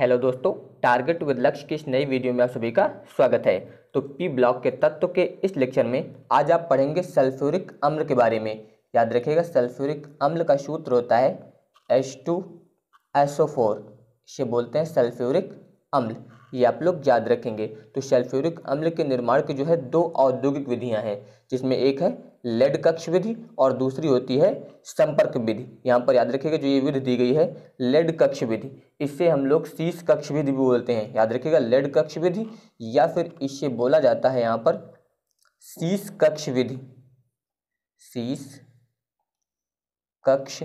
hello दोस्तों target with लक्ष्य की इस नई वीडियो में आप सभी का स्वागत है तो पी ब्लॉक के तत्व के इस लेक्चर में आज आप पढ़ेंगे सल्फ्यूरिक अम्ल के बारे में याद रखिएगा सल्फ्यूरिक अम्ल का सूत्र होता है एच टू एसओ फोर इसे बोलते हैं सल्फ्यूरिक अम्ल ये आप लोग याद रखेंगे तो सल्फ्यूरिक अम्ल के निर्माण की जो है दो औद्योगिक विधियाँ हैं जिसमें एक है लेड कक्ष विधि और दूसरी होती है संपर्क विधि यहाँ पर याद रखिएगा जो ये विधि दी गई है लेड कक्ष विधि इससे हम लोग शीस कक्ष विधि भी बोलते हैं याद रखिएगा लेड कक्ष विधि या फिर इससे बोला जाता है यहाँ पर शीस कक्ष विधि शीश कक्ष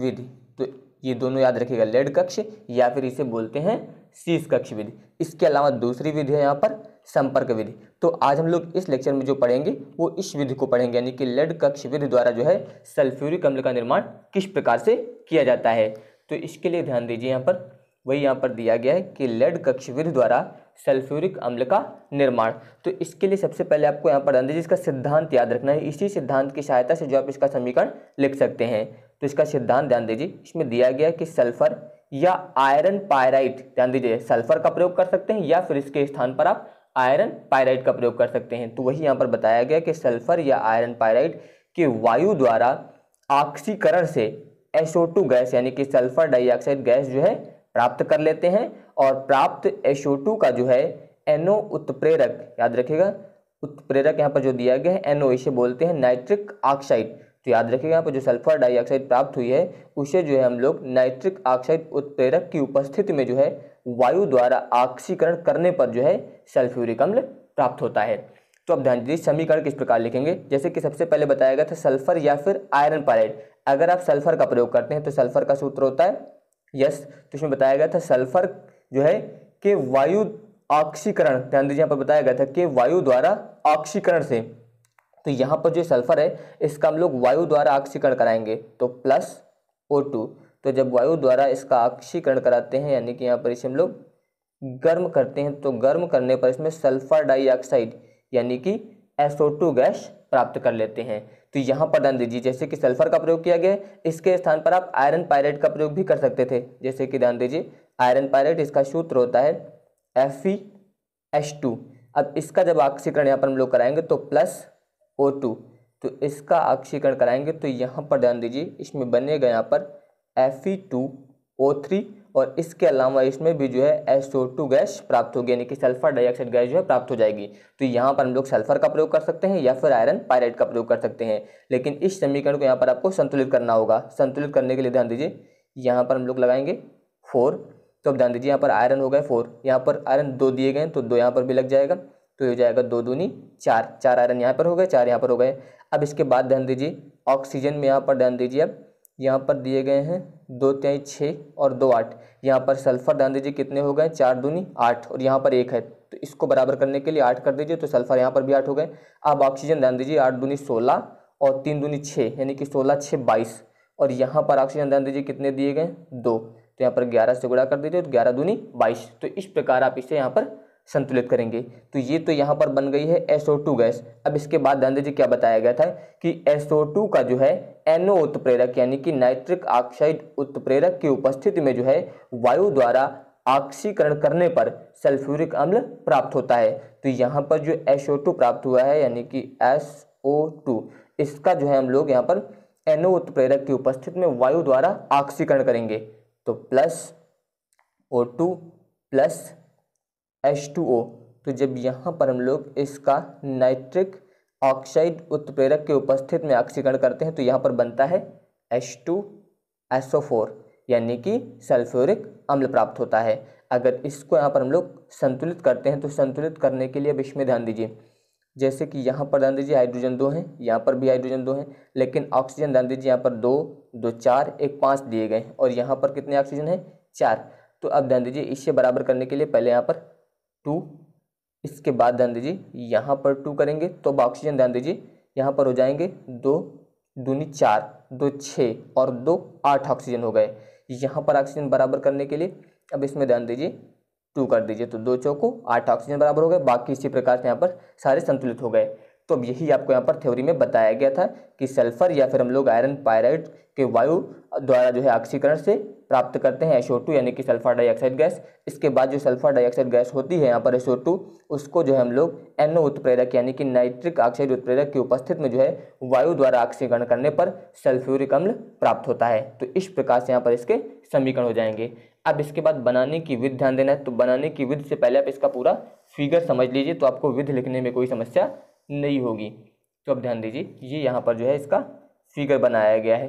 विधि तो ये दोनों याद रखिएगा लेड कक्ष या फिर इसे बोलते हैं शीस कक्ष विधि इसके अलावा दूसरी विधि है यहाँ पर संपर्क विधि तो आज हम लोग इस लेक्चर में जो पढ़ेंगे वो इस विधि को पढ़ेंगे यानी कि लेड कक्ष विधि द्वारा जो है सल्फ्यूरिक अम्ल का निर्माण किस प्रकार से किया जाता है तो इसके लिए ध्यान दीजिए यहाँ पर वही यहाँ पर दिया गया है कि लेड कक्ष विधि द्वारा सल्फ्यूरिक अम्ल का निर्माण तो इसके लिए सबसे पहले आपको यहाँ पर ध्यान दीजिए इसका सिद्धांत याद रखना है इसी सिद्धांत की सहायता से जो आप इसका समीकरण लिख सकते हैं तो इसका सिद्धांत ध्यान दीजिए इसमें दिया गया कि सल्फर या आयरन पायराइट ध्यान दीजिए सल्फर का प्रयोग कर सकते हैं या फिर इसके स्थान पर आप आयरन पायराइट का प्रयोग कर सकते हैं तो वही यहाँ पर बताया गया कि सल्फर या आयरन पायराइट के वायु द्वारा ऑक्सीकरण से एसओ गैस यानी कि सल्फर डाइऑक्साइड गैस जो है प्राप्त कर लेते हैं और प्राप्त एसओ का जो है एनओ उत्प्रेरक याद रखिएगा उत्प्रेरक यहाँ पर जो दिया गया है एनओ इसे बोलते हैं नाइट्रिक ऑक्साइड तो याद रखिएगा यहाँ पर जो सल्फर डाइऑक्साइड प्राप्त हुई है उसे जो है हम लोग नाइट्रिक ऑक्साइड उत्प्रेरक की उपस्थिति में जो है वायु द्वारा ऑक्सीकरण करने पर जो है सल्फ्यूरिक अम्ल प्राप्त होता है तो अब ध्यान दीजिए समीकरण किस प्रकार लिखेंगे जैसे कि सबसे पहले बताया गया था सल्फर या फिर आयरन पायरेट अगर आप सल्फर का प्रयोग करते हैं तो सल्फर का सूत्र होता है यस तो इसमें बताया गया था सल्फर जो है कि वायु ऑक्सीकरण ध्यान दीजिए यहाँ पर बताया गया था कि वायु द्वारा ऑक्सीकरण से तो यहाँ पर जो सल्फर है इसका हम लोग वायु द्वारा ऑक्सीकरण कराएंगे तो प्लस ओ टू तो जब वायु द्वारा इसका आक्षीकरण कराते हैं यानी कि यहाँ पर इसे हम लोग गर्म करते हैं तो गर्म करने पर इसमें सल्फर डाइऑक्साइड यानी कि टू गैस प्राप्त कर लेते हैं तो यहाँ पर ध्यान दीजिए जैसे कि सल्फर का प्रयोग किया गया इसके स्थान पर आप आयरन पायरेट का प्रयोग भी कर सकते थे जैसे कि ध्यान दीजिए आयरन पायरेट इसका सूत्र होता है एफ e अब इसका जब आक्षीकरण यहाँ पर हम लोग कराएंगे तो प्लस ओ तो इसका आक्षीकरण कराएंगे तो यहाँ पर ध्यान दीजिए इसमें बनेगा यहाँ पर Fe2O3 और इसके अलावा इसमें भी जो है एस ओ टू गैस प्राप्त होगी यानी कि सल्फर डाइऑक्साइड गैस जो है प्राप्त हो जाएगी तो यहाँ पर हम लोग सल्फर का प्रयोग कर सकते हैं या फिर आयरन पायराइड का प्रयोग कर सकते हैं लेकिन इस समीकरण को यहाँ पर आपको संतुलित करना होगा संतुलित करने के लिए ध्यान दीजिए यहाँ पर हम लोग लगाएंगे फोर तो अब ध्यान दीजिए यहाँ पर आयरन हो गए फोर यहाँ पर आयरन दो दिए गए तो दो यहाँ पर भी लग जाएगा तो ये हो जाएगा दो दूनी चार चार आयरन यहाँ पर हो गए चार यहाँ पर हो गए अब इसके बाद ध्यान दीजिए ऑक्सीजन में यहाँ पर ध्यान दीजिए अब यहाँ पर दिए गए हैं दो तेई छः और दो आठ यहाँ पर सल्फर ध्यान दीजिए कितने हो गए चार दूनी आठ और यहाँ पर एक है तो इसको बराबर करने के लिए आठ कर दीजिए तो सल्फर यहाँ पर भी आठ हो गए अब ऑक्सीजन ध्यान दीजिए आठ दूनी सोलह और तीन दूनी छः यानी कि सोलह छः बाईस और यहाँ पर ऑक्सीजन ध्यान दीजिए कितने दिए गए दो तो यहाँ पर ग्यारह से गुड़ा कर दीजिए तो ग्यारह दूनी बाईस तो इस प्रकार आप इसे यहाँ पर संतुलित करेंगे तो ये तो यहाँ पर बन गई है SO2 गैस अब इसके बाद ध्यान दीजिए क्या बताया गया था कि SO2 का जो है NO उत्प्रेरक यानी कि नाइट्रिक ऑक्साइड उत्प्रेरक की उपस्थिति में जो है वायु द्वारा ऑक्सीकरण करने पर सल्फ्यूरिक अम्ल प्राप्त होता है तो यहाँ पर जो SO2 प्राप्त हुआ है यानी कि SO2 इसका जो है हम लोग यहाँ पर एनओ उत्प्रेरक की उपस्थिति में वायु द्वारा ऑक्सीकरण करेंगे तो plus O two plus H two O तो जब यहाँ पर हम लोग इसका नाइट्रिक ऑक्साइड उत्प्रेरक के उपस्थित में ऑक्सीकरण करते हैं तो यहाँ पर बनता है H two S O four यानी कि सल्फ्यूरिक अम्ल प्राप्त होता है अगर इसको यहाँ पर हम लोग संतुलित करते हैं तो संतुलित करने के लिए अब इसमें ध्यान दीजिए जैसे कि यहाँ पर ध्यान दीजिए हाइड्रोजन दो हैं यहाँ पर भी हाइड्रोजन दो हैं लेकिन ऑक्सीजन ध्यान दीजिए यहाँ पर दो दो चार एक पाँच दिए गए और यहाँ पर कितने ऑक्सीजन हैं चार तो अब ध्यान दीजिए इससे बराबर करने के लिए पहले यहाँ पर टू इसके बाद ध्यान दीजिए यहाँ पर टू करेंगे तो अब ऑक्सीजन ध्यान दीजिए यहाँ पर हो जाएंगे दो दूनी चार दो छः और दो आठ ऑक्सीजन हो गए यहाँ पर ऑक्सीजन बराबर करने के लिए अब इसमें ध्यान दीजिए टू कर दीजिए तो दो चौको आठ ऑक्सीजन बराबर हो गए बाकी इसी प्रकार से यहाँ पर सारे संतुलित हो गए तो अब यही आपको यहाँ पर थ्योरी में बताया गया था कि सल्फर या फिर हम लोग आयरन पायराइड के वायु द्वारा जो है ऑक्सीकरण से प्राप्त करते हैं एसओ टू यानी कि सल्फर डाइऑक्साइड गैस इसके बाद जो सल्फर डाइऑक्साइड गैस होती है यहाँ पर एसओ टू उसको जो है हम लोग एनओ उत्प्रेरक यानी कि नाइट्रिक ऑक्साइड उत्प्रेरक की उपस्थित में जो है वायु द्वारा ऑक्सीकरण करने पर सल्फ्यूरिक अम्ल प्राप्त होता है तो इस प्रकार से यहाँ पर इसके समीकरण हो जाएंगे अब इसके बाद बनाने की विध ध्यान देना है तो बनाने की विध से पहले आप इसका पूरा फिगर समझ लीजिए तो आपको विध लिखने में कोई समस्या नहीं होगी तो अब ध्यान दीजिए ये यहाँ पर जो है इसका फिगर बनाया गया है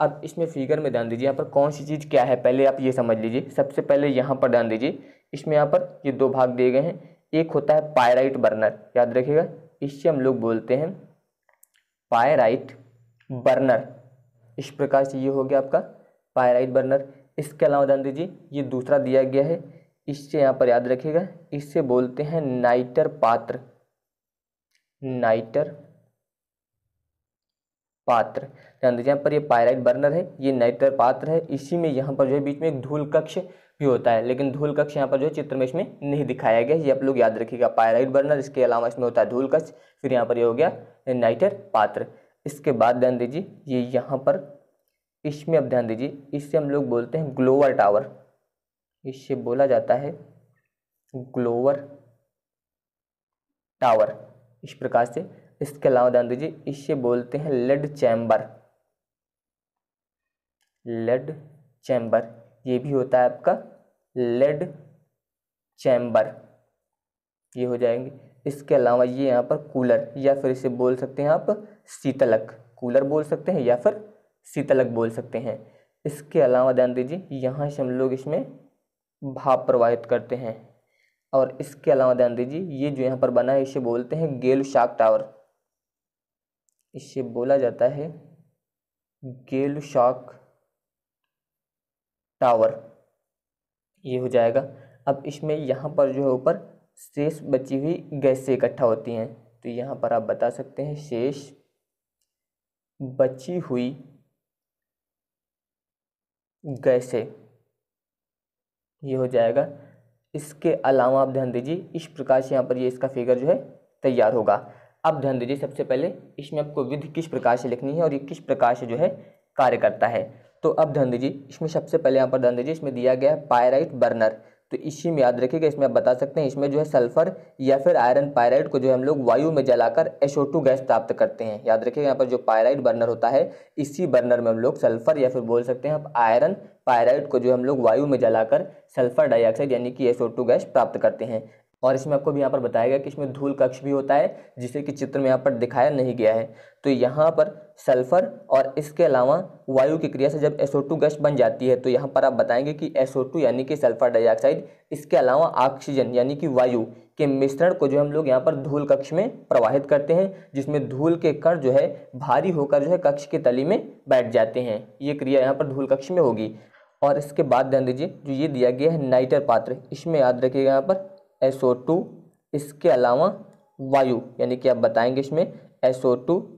अब इसमें फिगर में ध्यान दीजिए यहाँ पर कौन सी चीज़ क्या है पहले आप ये समझ लीजिए सबसे पहले यहाँ पर ध्यान दीजिए इसमें यहाँ पर ये दो भाग दिए गए हैं एक होता है पायराइट बर्नर याद रखिएगा इससे हम लोग बोलते हैं पायराइट बर्नर इस प्रकार से ये हो गया आपका पायराइट बर्नर इसके अलावा ध्यान दीजिए ये दूसरा दिया गया है इससे यहाँ पर याद रखिएगा इससे बोलते हैं नाइटर पात्र नाइटर पात्र ध्यान दीजिए यहाँ पर ये पायराइट बर्नर है ये नाइटर पात्र है इसी में यहाँ पर जो है बीच में एक धूल कक्ष भी होता है लेकिन धूल कक्ष यहाँ पर जो है चित्र में इसमें नहीं दिखाया गया ये आप लोग याद रखिएगा पायराइट बर्नर इसके अलावा इसमें होता है धूल कक्ष फिर यहाँ पर ये यह हो गया नाइटर पात्र इसके बाद ध्यान दीजिए ये यह यहाँ पर इसमें अब ध्यान दीजिए इससे हम लोग बोलते हैं ग्लोवर टावर इससे बोला जाता है ग्लोवर टावर इस प्रकार से इसके अलावा ध्यान दीजिए इसे बोलते हैं लेड चैम्बर लेड चैम्बर ये भी होता है आपका लेड चैम्बर ये हो जाएंगे इसके अलावा ये यहाँ पर कूलर या फिर इसे बोल सकते हैं आप शीतलक कूलर बोल सकते हैं या फिर शीतलक बोल सकते हैं इसके अलावा ध्यान दीजिए यहाँ से हम लोग इसमें भाप प्रवाहित करते हैं और इसके अलावा ध्यान दीजिए ये जो यहाँ पर बना है इसे बोलते हैं गेल शाक टावर इसे बोला जाता है गेल शाक टावर ये हो जाएगा अब इसमें यहाँ पर जो है ऊपर शेष बची हुई गैसें इकट्ठा होती हैं तो यहाँ पर आप बता सकते हैं शेष बची हुई गैसें ये हो जाएगा इसके अलावा आप ध्यान दीजिए इस प्रकार से यहाँ पर ये इसका फिगर जो है तैयार होगा अब ध्यान दीजिए सबसे पहले इसमें आपको विधि किस प्रकार से लिखनी है और ये किस प्रकार से जो है कार्य करता है तो अब ध्यान दीजिए इसमें सबसे पहले यहाँ पर ध्यान दीजिए इसमें दिया गया है पायराइट बर्नर तो इसी में याद रखिएगा इसमें आप बता सकते हैं इसमें जो है सल्फर या फिर आयरन पायराइड को जो है हम लोग वायु में जलाकर एसओ गैस प्राप्त करते हैं याद रखिएगा यहाँ पर जो पायराइड बर्नर होता है इसी बर्नर में हम लोग सल्फर या फिर बोल सकते हैं आप आयरन पायराइड को जो हम लोग वायु में जलाकर सल्फर डाइऑक्साइड यानी कि एसओ गैस प्राप्त करते हैं और इसमें आपको भी यहाँ पर बताया गया कि इसमें धूल कक्ष भी होता है जिसे कि चित्र में यहाँ पर दिखाया नहीं गया है तो यहाँ पर सल्फर और इसके अलावा वायु की क्रिया से जब एसओ गैस बन जाती है तो यहाँ पर आप बताएंगे कि एसओ यानी कि सल्फर डाइऑक्साइड इसके अलावा ऑक्सीजन यानी कि वायु के मिश्रण को जो हम लोग यहाँ पर धूल कक्ष में प्रवाहित करते हैं जिसमें धूल के कण जो है भारी होकर जो है कक्ष के तली में बैठ जाते हैं ये क्रिया यहाँ पर धूल कक्ष में होगी और इसके बाद ध्यान दीजिए जो ये दिया गया है नाइटर पात्र इसमें याद रखिएगा यहाँ पर एस इसके अलावा वायु यानी कि आप बताएंगे इसमें एस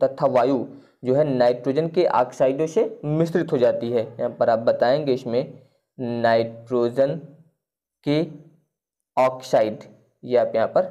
तथा वायु जो है नाइट्रोजन के ऑक्साइडों से मिश्रित हो जाती है यहाँ पर आप बताएंगे इसमें नाइट्रोजन के ऑक्साइड ये आप यहाँ पर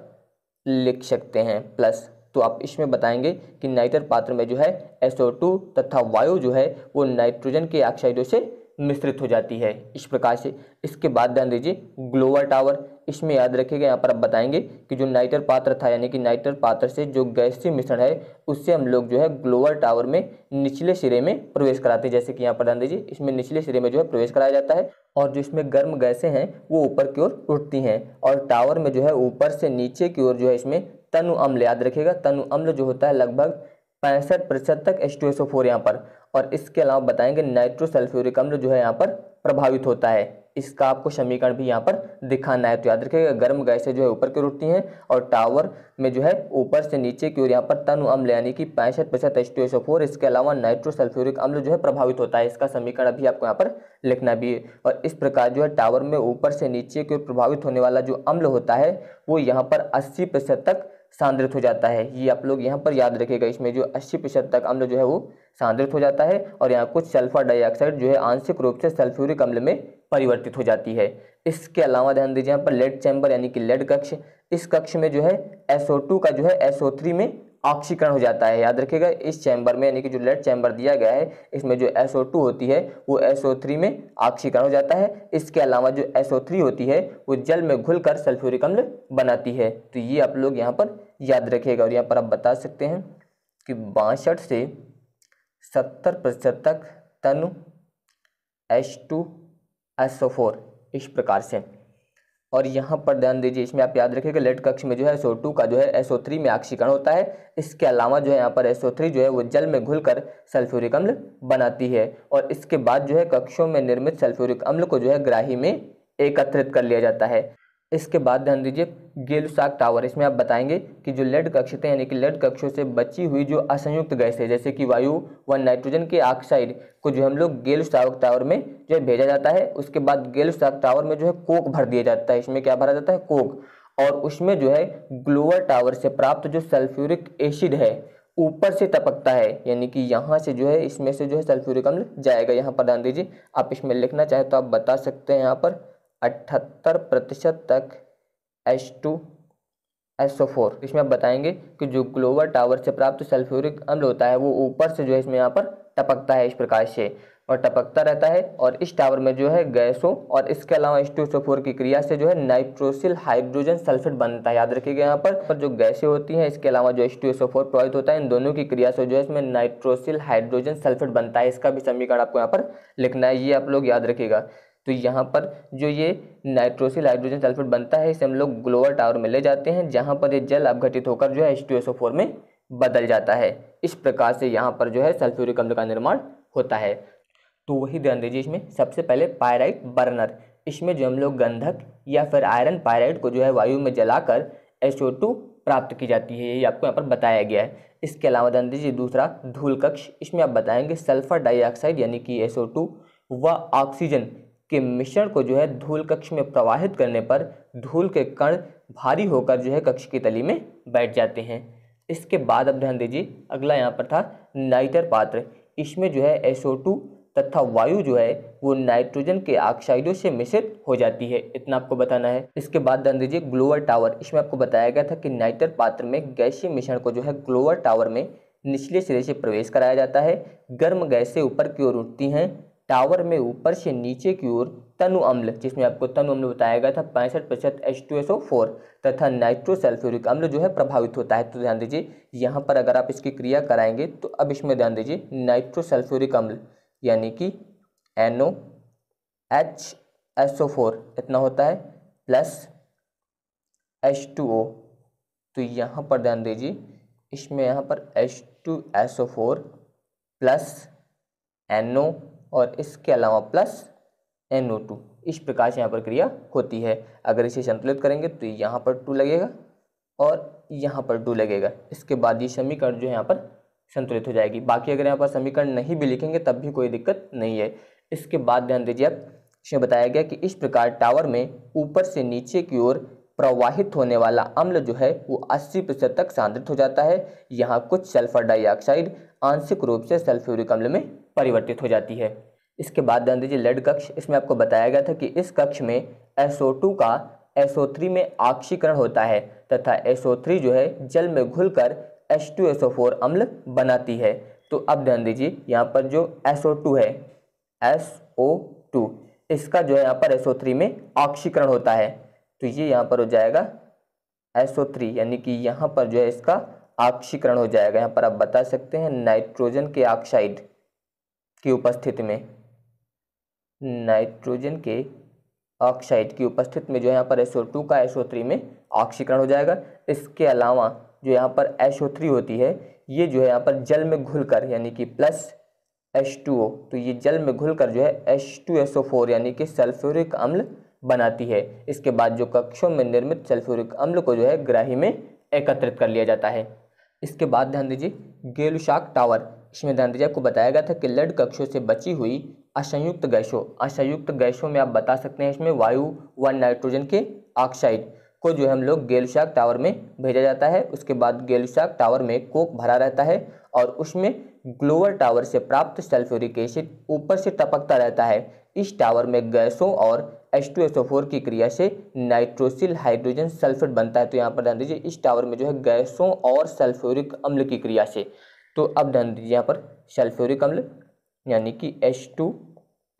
लिख सकते हैं प्लस तो आप इसमें बताएंगे कि नाइटर पात्र में जो है SO2 तथा वायु जो है वो नाइट्रोजन के ऑक्साइडों से मिश्रित हो जाती है इस प्रकार से इसके बाद ध्यान दीजिए ग्लोवर टावर इसमें याद रखेगा यहाँ पर आप बताएंगे कि जो नाइटर पात्र था यानी कि नाइटर पात्र से जो गैसीय मिश्रण है उससे हम लोग जो है ग्लोअर टावर में निचले सिरे में प्रवेश कराते हैं जैसे कि यहाँ पर ध्यान दीजिए इसमें निचले सिरे में जो है प्रवेश कराया जाता है और जो इसमें गर्म गैसें हैं वो ऊपर की ओर उठती हैं और टावर में जो है ऊपर से नीचे की ओर जो है इसमें तनु अम्ल याद रखेगा तनु अम्ल जो होता है लगभग पैंसठ प्रतिशत तक एच टू यहाँ पर और इसके अलावा बताएंगे नाइट्रोसल्फ्यूरिक अम्ल जो है यहाँ पर प्रभावित होता है इसका आपको समीकरण भी यहाँ पर दिखाना है तो याद रखिएगा गर्म गैसें जो है ऊपर की उठती हैं और टावर में जो है ऊपर से नीचे की ओर यहाँ पर तनु अम्ल यानी कि पैंसठ प्रतिशत एच टू एस फोर इसके अलावा नाइट्रोसल्फ्यूरिक अम्ल जो है प्रभावित होता है इसका समीकरण अभी आपको यहाँ पर लिखना भी है और इस प्रकार जो है टावर में ऊपर से नीचे की ओर प्रभावित होने वाला जो अम्ल होता है वो यहाँ पर अस्सी प्रतिशत तक सांद्रित हो जाता है ये आप लोग यहाँ पर याद रखेगा इसमें जो अस्सी प्रतिशत तक अम्ल जो है वो सांद्रित हो जाता है और यहाँ कुछ सल्फर डाइऑक्साइड जो है आंशिक रूप से सल्फ्यूरिक अम्ल में परिवर्तित हो जाती है इसके अलावा ध्यान दीजिए यहाँ पर लेड चैम्बर यानी कि लेड कक्ष इस कक्ष में जो है SO2 का जो है SO3 में ऑक्सीकरण हो जाता है याद रखिएगा इस चैम्बर में यानी कि जो लेड चैम्बर दिया गया है इसमें जो SO2 होती है वो SO3 में ऑक्सीकरण हो जाता है इसके अलावा जो SO3 होती है वो जल में घुल सल्फ्यूरिक अम्ल बनाती है तो ये आप लोग यहाँ पर याद रखिएगा और यहाँ पर आप बता सकते हैं कि बासठ से सत्तर प्रतिशत तक तनु एच टू फोर इस प्रकार से और यहाँ पर ध्यान दीजिए इसमें आप याद रखिए कि लेट कक्ष में जो है टू का जो है थ्री में आक्षीकरण होता है इसके अलावा जो है यहाँ पर थ्री जो है वो जल में घुलकर सल्फ्यूरिक अम्ल बनाती है और इसके बाद जो है कक्षों में निर्मित सल्फ्यूरिक अम्ल को जो है ग्राही में एकत्रित कर लिया जाता है इसके बाद ध्यान दीजिए गेलुसाक टावर इसमें आप बताएंगे कि जो लेड कक्षतें यानी कि लेड कक्षों से बची हुई जो असंयुक्त गैस है जैसे कि वायु व वा नाइट्रोजन के ऑक्साइड को जो हम लोग गेलुसाक टावर में जो है भेजा जाता है उसके बाद गेलुसाक टावर में जो है कोक भर दिया जाता है इसमें क्या भरा जाता है कोक और उसमें जो है ग्लोअर टावर से प्राप्त जो सल्फ्यूरिक एसिड है ऊपर से टपकता है यानी कि यहाँ से जो है इसमें से जो है सल्फ्यूरिक अम्ल जाएगा यहाँ पर ध्यान दीजिए आप इसमें लिखना चाहे तो आप बता सकते हैं यहाँ पर अठहत्तर प्रतिशत तक एच टू ओ फोर इसमें आप बताएंगे कि जो ग्लोबल टावर से प्राप्त सल्फ्यूरिक अम्ल होता है वो ऊपर से जो है इसमें यहाँ पर टपकता है इस प्रकार से और टपकता रहता है और इस टावर में जो है गैसों और इसके अलावा एस टू फोर की क्रिया से जो है नाइट्रोसिल हाइड्रोजन सल्फेट बनता है याद रखिएगा यहाँ पर पर जो गैसें होती हैं इसके अलावा जो एस टू फोर प्रोवाहित होता है इन दोनों की क्रिया से जो है इसमें नाइट्रोसिल हाइड्रोजन सल्फेट बनता है इसका भी समीकरण आपको यहाँ पर लिखना है ये आप लोग याद रखिएगा तो यहाँ पर जो ये नाइट्रोसिल हाइड्रोजन सल्फेट बनता है इसे हम लोग ग्लोअर टावर में ले जाते हैं जहाँ पर ये जल अपघटित होकर जो है एच में बदल जाता है इस प्रकार से यहाँ पर जो है सल्फ्यूरिक अम्ल का निर्माण होता है तो वही ध्यान दीजिए इसमें सबसे पहले पायराइट बर्नर इसमें जो हम लोग गंधक या फिर आयरन पायराइट को जो है वायु में जलाकर SO2 प्राप्त की जाती है ये आपको यहाँ पर बताया गया है इसके अलावा ध्यान दीजिए दूसरा धूल कक्ष इसमें आप बताएंगे सल्फर डाइऑक्साइड यानी कि एस व ऑक्सीजन के मिश्रण को जो है धूल कक्ष में प्रवाहित करने पर धूल के कण भारी होकर जो है कक्ष की तली में बैठ जाते हैं इसके बाद अब ध्यान दीजिए अगला यहाँ पर था नाइटर पात्र इसमें जो है एसओ तथा वायु जो है वो नाइट्रोजन के ऑक्साइडों से मिश्रित हो जाती है इतना आपको बताना है इसके बाद ध्यान दीजिए ग्लोअर टावर इसमें आपको बताया गया था कि नाइटर पात्र में गैसीय मिश्रण को जो है ग्लोअर टावर में निचले सिरे से प्रवेश कराया जाता है गर्म गैसें ऊपर की ओर उठती हैं टावर में ऊपर से नीचे की ओर तनु अम्ल जिसमें आपको तनु अम्ल बताया गया था पैंसठ प्रतिशत H two S O four तथा नाइट्रोसल्फ्यूरिक अम्ल जो है प्रभावित होता है तो ध्यान दीजिए यहाँ पर अगर आप इसकी क्रिया कराएंगे तो अब इसमें ध्यान दीजिए नाइट्रोसल्फ्यूरिक अम्ल यानी कि N O H S O four इतना होता है प्लस एच टू ओ तो यहाँ पर ध्यान दीजिए इसमें यहाँ पर H two S O four plus N O और इसके अलावा प्लस एन ओ टू इस प्रकार से यहाँ पर क्रिया होती है अगर इसे संतुलित करेंगे तो यहाँ पर टू लगेगा और यहाँ पर टू लगेगा इसके बाद ये समीकरण जो है यहाँ पर संतुलित हो जाएगी बाकी अगर यहाँ पर समीकरण नहीं भी लिखेंगे तब भी कोई दिक्कत नहीं है इसके बाद ध्यान दीजिए आप इसमें बताया गया कि इस प्रकार टावर में ऊपर से नीचे की ओर प्रवाहित होने वाला अम्ल जो है वो 80 प्रतिशत तक सांद्रित हो जाता है यहाँ कुछ सल्फर डाइऑक्साइड आंशिक रूप से सल्फ्यूरिक अम्ल में परिवर्तित हो जाती है इसके बाद ध्यान दीजिए लेड कक्ष इसमें आपको बताया गया था कि इस कक्ष में SO2 का SO3 में आक्षीकरण होता है तथा SO3 जो है जल में घुलकर H2SO4 अम्ल बनाती है तो अब ध्यान दीजिए यहाँ पर जो SO2 है SO2 इसका जो है यहाँ पर SO3 में आक्षीकरण होता है तो ये यहाँ पर हो जाएगा SO3 यानी कि यहाँ पर जो है इसका आक्षीकरण हो जाएगा यहाँ पर आप बता सकते हैं नाइट्रोजन के ऑक्साइड की उपस्थिति में नाइट्रोजन के ऑक्साइड की उपस्थिति में जो यहाँ पर एसओ टू का एसओ थ्री में ऑक्सीकरण हो जाएगा इसके अलावा जो यहाँ पर एसओ थ्री होती है ये जो है यहाँ पर जल में घुलकर यानी कि प्लस एच टू ओ तो ये जल में घुलकर जो है H two S O four यानी कि सल्फ्यूरिक अम्ल बनाती है इसके बाद जो कक्षों में निर्मित सल्फ्यूरिक अम्ल को जो है ग्राही में एकत्रित कर लिया जाता है इसके बाद ध्यान दीजिए गेलुशाक टावर इसमें ध्यान आपको बताया गया था कि लड कक्षों से बची हुई असंयुक्त गैसों असंयुक्त गैसों में आप बता सकते हैं इसमें वायु व नाइट्रोजन के ऑक्साइड को जो है हम लोग गेलशाक टावर में भेजा जाता है उसके बाद गेलशाक टावर में कोक भरा रहता है और उसमें ग्लोअर टावर से प्राप्त सल्फ्यूरिक एसिड ऊपर से टपकता रहता है इस टावर में गैसों और H2SO4 की क्रिया से नाइट्रोसिल हाइड्रोजन सल्फेट बनता है तो यहाँ पर ध्यान दीजिए इस टावर में जो है गैसों और सल्फ्यूरिक अम्ल की क्रिया से तो अब ध्यान दीजिए यहाँ पर सल्फ्यूरिक अम्ल यानी कि H two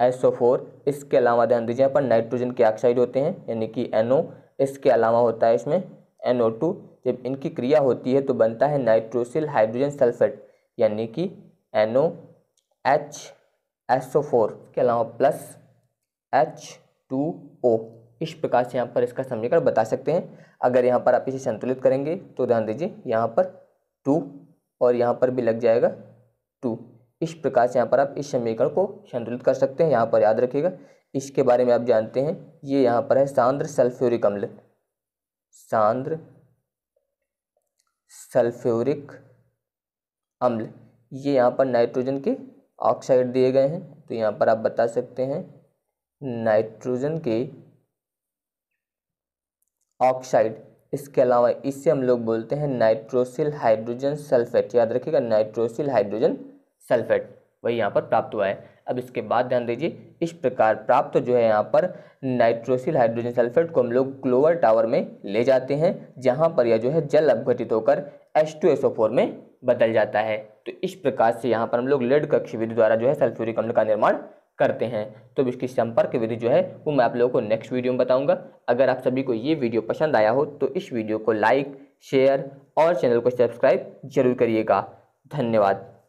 S O four इसके अलावा ध्यान दीजिए यहाँ पर नाइट्रोजन के ऑक्साइड होते हैं यानी कि एनओ इसके अलावा होता है इसमें एनओ टू जब इनकी क्रिया होती है तो बनता है नाइट्रोसिल हाइड्रोजन सल्फेट यानी कि NO H S O four के अलावा प्लस एच टू ओ इस प्रकार से यहाँ पर इसका समीकरण बता सकते हैं अगर यहाँ पर आप इसे संतुलित करेंगे तो ध्यान दीजिए यहाँ पर टू और यहाँ पर भी लग जाएगा टू इस प्रकार से यहाँ पर आप इस समीकरण को संतुलित कर सकते हैं यहाँ पर याद रखिएगा इसके बारे में आप जानते हैं ये यहाँ पर है सांद्र सल्फ्यूरिक अम्ल सांद्र सल्फ्यूरिक अम्ल ये यहाँ पर नाइट्रोजन के ऑक्साइड दिए गए हैं तो यहाँ पर आप बता सकते हैं नाइट्रोजन के ऑक्साइड इसके अलावा इसे हम लोग बोलते हैं नाइट्रोसिल हाइड्रोजन सल्फेट याद रखिएगा नाइट्रोसिल हाइड्रोजन सल्फेट वही यहाँ पर प्राप्त हुआ है अब इसके बाद ध्यान दीजिए इस प्रकार प्राप्त जो है यहाँ पर नाइट्रोसिल हाइड्रोजन सल्फेट को हम लोग क्लोवर टावर में ले जाते हैं जहाँ पर यह जो है जल अपघटित होकर H2SO4 में बदल जाता है तो इस प्रकार से यहाँ पर हम लोग लेड कक्ष विधि द्वारा जो है सल्फ्यूरिक अम्ल का निर्माण करते हैं तो इसकी संपर्क विधि जो है वो मैं आप लोगों को नेक्स्ट वीडियो में बताऊंगा अगर आप सभी को ये वीडियो पसंद आया हो तो इस वीडियो को लाइक शेयर और चैनल को सब्सक्राइब जरूर करिएगा धन्यवाद